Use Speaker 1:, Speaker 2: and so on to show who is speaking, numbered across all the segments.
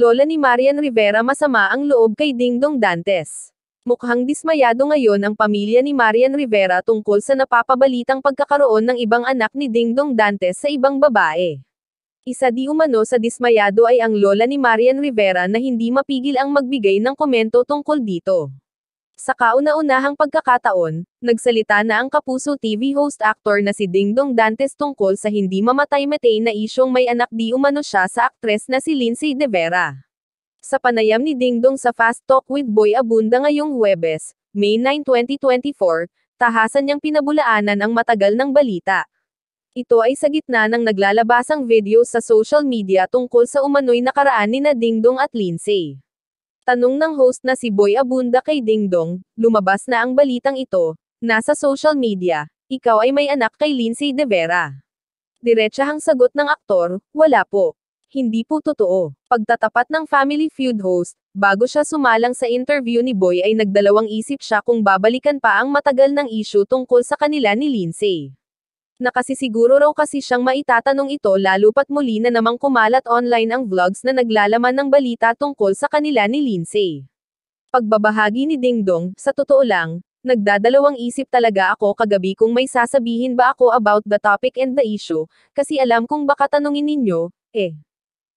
Speaker 1: Lola ni Marian Rivera masama ang loob kay Dingdong Dantes. Mukhang dismayado ngayon ang pamilya ni Marian Rivera tungkol sa napapabalitang pagkakaroon ng ibang anak ni Dingdong Dantes sa ibang babae. Isa di umano sa dismayado ay ang lola ni Marian Rivera na hindi mapigil ang magbigay ng komento tungkol dito. Sa kauna-unahang pagkakataon, nagsalita na ang Kapuso TV host actor na si Ding Dong Dantes tungkol sa hindi mamatay matay na isyong may anak di umano siya sa aktres na si Lindsay De Vera. Sa panayam ni Ding Dong sa Fast Talk with Boy Abunda ngayong Huwebes, May 9, 2024, tahasan niyang pinabulaanan ang matagal ng balita. Ito ay sa gitna ng naglalabasang video sa social media tungkol sa umano'y nakaraan ni na Ding Dong at Lindsay. Tanong ng host na si Boy Abunda kay Ding Dong, lumabas na ang balitang ito, nasa social media, ikaw ay may anak kay Lindsay De Vera. Diretsahang sagot ng aktor, wala po. Hindi po totoo. Pagtatapat ng Family Feud host, bago siya sumalang sa interview ni Boy ay nagdalawang isip siya kung babalikan pa ang matagal ng issue tungkol sa kanila ni Lindsay na kasi siguro raw kasi siyang maitatanong ito lalo pat muli na namang kumalat online ang vlogs na naglalaman ng balita tungkol sa kanila ni Lindsay. Pagbabahagi ni Ding Dong, sa totoo lang, nagdadalawang isip talaga ako kagabi kung may sasabihin ba ako about the topic and the issue, kasi alam kong baka tanungin ninyo, eh.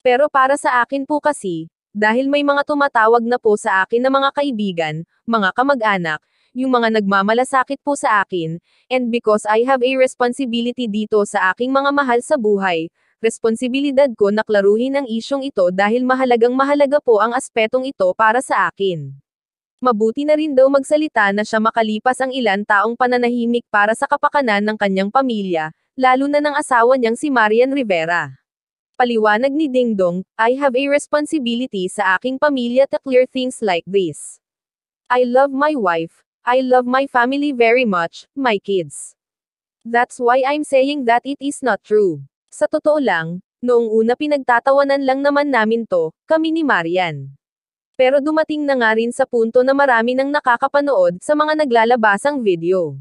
Speaker 1: Pero para sa akin po kasi, dahil may mga tumatawag na po sa akin na mga kaibigan, mga kamag-anak, yung mga nagmamalasakit po sa akin, and because I have a responsibility dito sa aking mga mahal sa buhay, responsibilidad ko na klaruhin ang isyong ito dahil mahalagang mahalaga po ang aspetong ito para sa akin. Mabuti na rin daw magsalita na siya makalipas ang ilan taong pananahimik para sa kapakanan ng kanyang pamilya, lalo na ng asawa niyang si Marian Rivera. Paliwanag ni Ding Dong, I have a responsibility sa aking pamilya to clear things like this. I love my wife, I love my family very much, my kids. That's why I'm saying that it is not true. Sa totoo lang, noong una pinagtatawanan lang naman namin to, kami ni Marian. Pero dumating na nga rin sa punto na marami nang nakakapanood sa mga naglalabasang video.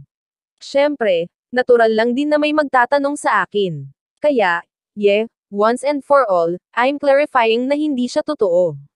Speaker 1: Siyempre, natural lang din na may magtatanong sa akin. Kaya, yeah, once and for all, I'm clarifying na hindi siya totoo.